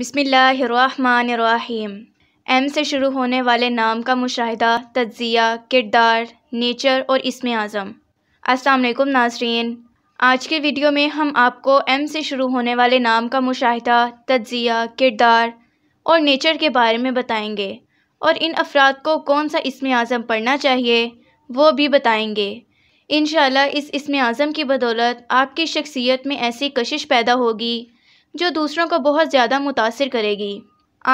बसमीम एम से शुरू होने वाले नाम का मुशाहिदा तज्ज़िया किरदार नेचर और इसमें आज़म वालेकुम नाजरीन आज के वीडियो में हम आपको एम से शुरू होने वाले नाम का मुशाहिदा तज्ज़िया किरदार और नेचर के बारे में बताएंगे और इन अफराद को कौन सा इसमें आज़म पढ़ना चाहिए वो भी बताएंगे इन इस इसमें आज़म की बदौलत आपकी शख्सियत में ऐसी कशिश पैदा होगी जो दूसरों को बहुत ज़्यादा मुतासर करेगी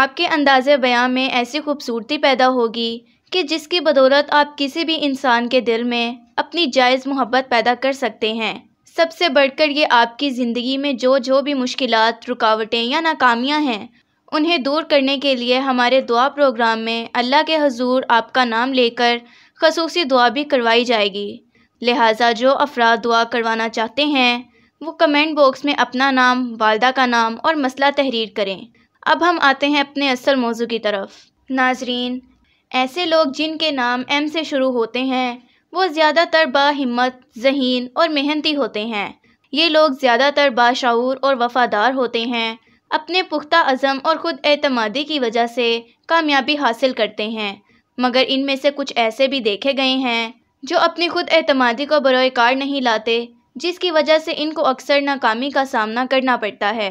आपके अंदाज़ बयाँ में ऐसी खूबसूरती पैदा होगी कि जिसकी बदौलत आप किसी भी इंसान के दिल में अपनी जायज़ मोहब्बत पैदा कर सकते हैं सबसे बढ़कर ये आपकी ज़िंदगी में जो जो भी मुश्किल रुकावटें या नाकामियाँ हैं उन्हें दूर करने के लिए हमारे दुआ प्रोग्राम में अल्लाह के हजूर आपका नाम लेकर खसूसी दुआ भी करवाई जाएगी लिहाजा जो अफराद दुआ करवाना चाहते हैं वो कमेंट बॉक्स में अपना नाम वालदा का नाम और मसला तहरीर करें अब हम आते हैं अपने असल मौजू की तरफ नाजरीन ऐसे लोग जिनके नाम एम से शुरू होते हैं वो ज़्यादातर बाहिम्मत जहीन और मेहनती होते हैं ये लोग ज़्यादातर बाशूर और वफ़ादार होते हैं अपने पुख्ता अज़म और ख़ुद एतमादी की वजह से कामयाबी हासिल करते हैं मगर इनमें से कुछ ऐसे भी देखे गए हैं जो अपनी खुद एतमादी को बरोकार नहीं लाते जिसकी वजह से इनको अक्सर नाकामी का सामना करना पड़ता है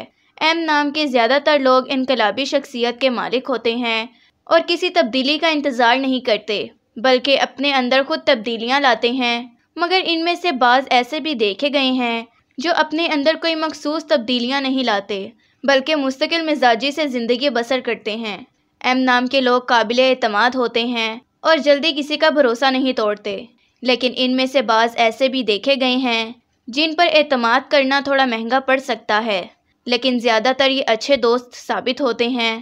एम नाम के ज़्यादातर लोग इनकलाबी शख्सियत के मालिक होते हैं और किसी तब्दीली का इंतज़ार नहीं करते बल्कि अपने अंदर खुद तब्दीलियाँ लाते हैं मगर इनमें से बाज़ ऐसे भी देखे गए हैं जो अपने अंदर कोई मखसूस तब्दीलियाँ नहीं लाते बल्कि मुस्तकिल मिजाजी से ज़िंदगी बसर करते हैं एम नाम के लोग काबिल अतमाद होते हैं और जल्दी किसी का भरोसा नहीं तोड़ते लेकिन इनमें से बाज़ ऐसे भी देखे गए हैं जिन पर अतमाद करना थोड़ा महंगा पड़ सकता है लेकिन ज़्यादातर ये अच्छे दोस्त साबित होते हैं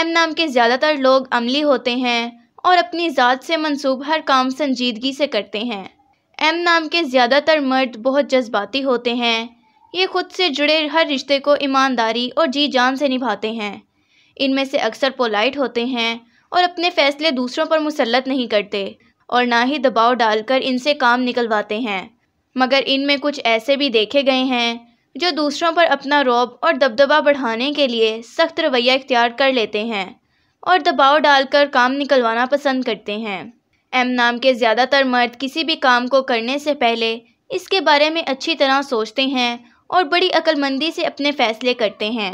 एम नाम के ज़्यादातर लोग अमली होते हैं और अपनी ज़ात से मंसूब हर काम संजीदगी से करते हैं एम नाम के ज़्यादातर मर्द बहुत जज्बाती होते हैं ये खुद से जुड़े हर रिश्ते को ईमानदारी और जी जान से निभाते हैं इनमें से अक्सर पोलाइट होते हैं और अपने फ़ैसले दूसरों पर मुसलत नहीं करते और ना ही दबाव डालकर इनसे काम निकलवाते हैं मगर इनमें कुछ ऐसे भी देखे गए हैं जो दूसरों पर अपना रौब और दबदबा बढ़ाने के लिए सख्त रवैया इख्तियार कर लेते हैं और दबाव डालकर काम निकलवाना पसंद करते हैं एम नाम के ज़्यादातर मर्द किसी भी काम को करने से पहले इसके बारे में अच्छी तरह सोचते हैं और बड़ी अक्लमंदी से अपने फैसले करते हैं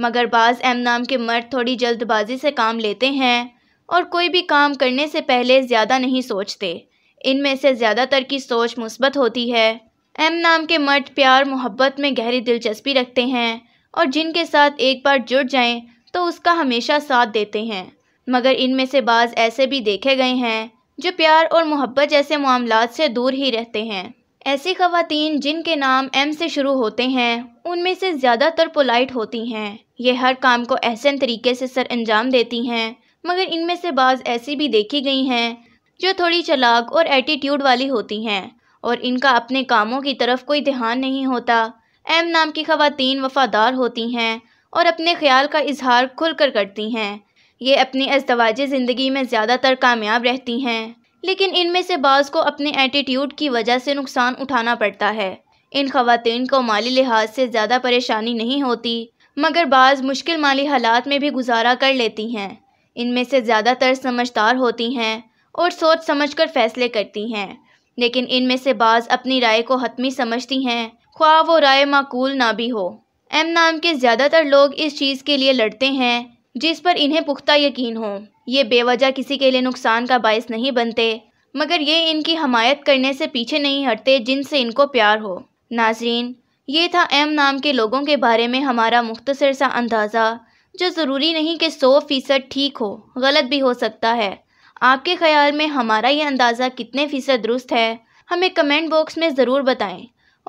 मगर बाज़ एम नाम के मर्द थोड़ी जल्दबाजी से काम लेते हैं और कोई भी काम करने से पहले ज़्यादा नहीं सोचते इनमें से ज़्यादातर की सोच मुस्बत होती है एम नाम के मर्द प्यार मोहब्बत में गहरी दिलचस्पी रखते हैं और जिनके साथ एक बार जुड़ जाएं तो उसका हमेशा साथ देते हैं मगर इनमें से बाज़ ऐसे भी देखे गए हैं जो प्यार और मोहब्बत जैसे मामला से दूर ही रहते हैं ऐसी खातन जिनके नाम एम से शुरू होते हैं उनमें से ज़्यादातर पोलाइट होती हैं ये हर काम को एहसन तरीके से सर अंजाम देती हैं मगर इनमें से बाज़ ऐसी भी देखी गई हैं जो थोड़ी चलाक और एटीट्यूड वाली होती हैं और इनका अपने कामों की तरफ कोई ध्यान नहीं होता एम नाम की खातन वफ़ादार होती हैं और अपने ख्याल का इजहार खुल कर करती हैं ये अपनी अजवाज ज़िंदगी में ज़्यादातर कामयाब रहती हैं लेकिन इनमें से बाज़ को अपने एटीट्यूड की वजह से नुकसान उठाना पड़ता है इन खातन को माली लिहाज से ज़्यादा परेशानी नहीं होती मगर बाज़ मुश्किल माली हालात में भी गुजारा कर लेती हैं इनमें से ज़्यादातर समझदार होती हैं और सोच समझकर फैसले करती हैं लेकिन इनमें से बाज़ अपनी राय को हतमी समझती हैं ख्वाह वो राय माकूल ना भी हो एम नाम के ज़्यादातर लोग इस चीज़ के लिए लड़ते हैं जिस पर इन्हें पुख्ता यकीन हो ये बेवजह किसी के लिए नुकसान का बायस नहीं बनते मगर ये इनकी हमायत करने से पीछे नहीं हटते जिनसे इनको प्यार हो नाजरीन ये था एम नाम के लोगों के बारे में हमारा मुख्तसर सा अंदाज़ा जो ज़रूरी नहीं कि सौ फ़ीसद ठीक हो गलत भी हो सकता है आपके ख्याल में हमारा ये अंदाज़ा कितने फ़ीसद दुरुस्त है हमें कमेंट बॉक्स में ज़रूर बताएं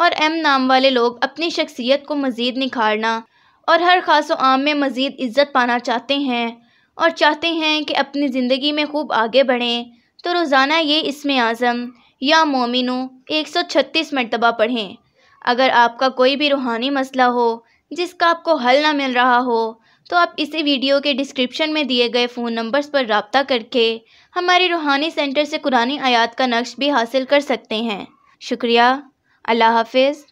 और एम नाम वाले लोग अपनी शख्सियत को मज़ीद निखारना और हर खास आम में मज़ीद इज़्ज़त पाना चाहते हैं और चाहते हैं कि अपनी ज़िंदगी में खूब आगे बढ़ें तो रोज़ाना ये इसमें आज़म या मोमिनो 136 मरतबा पढ़ें अगर आपका कोई भी रूहानी मसला हो जिसका आपको हल ना मिल रहा हो तो आप इसी वीडियो के डिस्क्रिप्शन में दिए गए फ़ोन नंबर्स पर रबता करके हमारे रूहानी सेंटर से कुरानी आयात का नक्श भी हासिल कर सकते हैं शुक्रिया अल्लाह हाफिज़